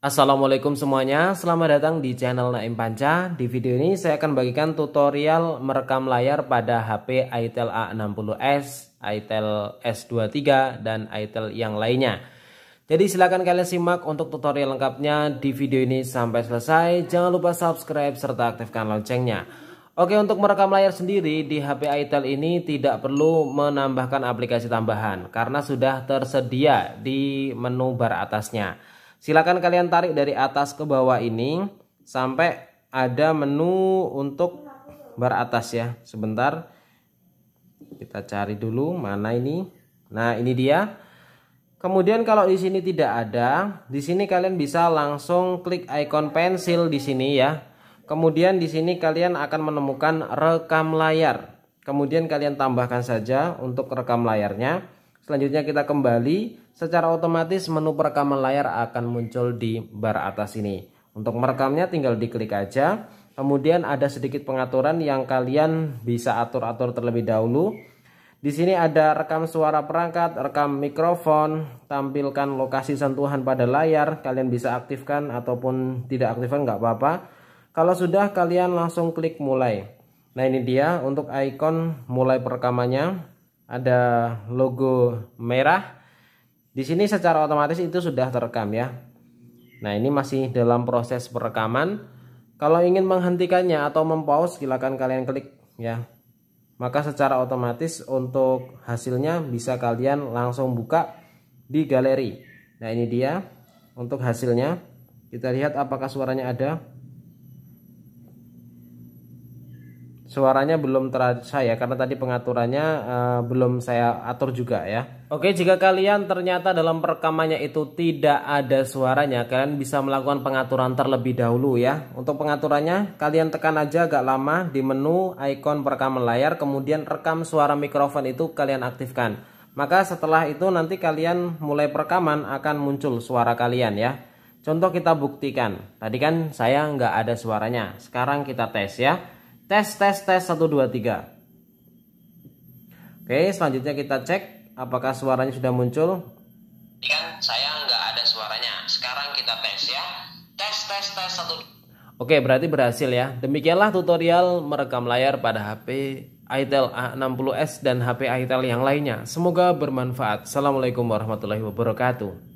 Assalamualaikum semuanya, selamat datang di channel Naim Panca Di video ini saya akan bagikan tutorial merekam layar pada HP Itel A60s, Itel S23, dan Itel yang lainnya Jadi silahkan kalian simak untuk tutorial lengkapnya di video ini sampai selesai Jangan lupa subscribe serta aktifkan loncengnya Oke untuk merekam layar sendiri di HP Itel ini tidak perlu menambahkan aplikasi tambahan Karena sudah tersedia di menu bar atasnya Silakan kalian tarik dari atas ke bawah ini sampai ada menu untuk bar atas ya. Sebentar. Kita cari dulu mana ini. Nah, ini dia. Kemudian kalau di sini tidak ada, di sini kalian bisa langsung klik icon pensil di sini ya. Kemudian di sini kalian akan menemukan rekam layar. Kemudian kalian tambahkan saja untuk rekam layarnya. Selanjutnya kita kembali, secara otomatis menu perekaman layar akan muncul di bar atas ini. Untuk merekamnya tinggal diklik aja. Kemudian ada sedikit pengaturan yang kalian bisa atur-atur terlebih dahulu. Di sini ada rekam suara perangkat, rekam mikrofon, tampilkan lokasi sentuhan pada layar. Kalian bisa aktifkan ataupun tidak aktifkan nggak apa-apa. Kalau sudah kalian langsung klik mulai. Nah ini dia untuk icon mulai perekamannya ada logo merah di sini secara otomatis itu sudah terekam ya nah ini masih dalam proses perekaman kalau ingin menghentikannya atau mempause silakan kalian klik ya maka secara otomatis untuk hasilnya bisa kalian langsung buka di galeri nah ini dia untuk hasilnya kita lihat apakah suaranya ada suaranya belum terasa ya karena tadi pengaturannya uh, belum saya atur juga ya. Oke, jika kalian ternyata dalam perekamannya itu tidak ada suaranya, kalian bisa melakukan pengaturan terlebih dahulu ya. Untuk pengaturannya, kalian tekan aja agak lama di menu icon perekaman layar, kemudian rekam suara mikrofon itu kalian aktifkan. Maka setelah itu nanti kalian mulai perekaman akan muncul suara kalian ya. Contoh kita buktikan. Tadi kan saya nggak ada suaranya. Sekarang kita tes ya. Tes, tes, tes, 1, 2, 3. Oke, selanjutnya kita cek apakah suaranya sudah muncul. Kan saya nggak ada suaranya. Sekarang kita tes ya. Tes, tes, tes, 1, Oke, berarti berhasil ya. Demikianlah tutorial merekam layar pada HP Itel A60s dan HP Itel yang lainnya. Semoga bermanfaat. Assalamualaikum warahmatullahi wabarakatuh.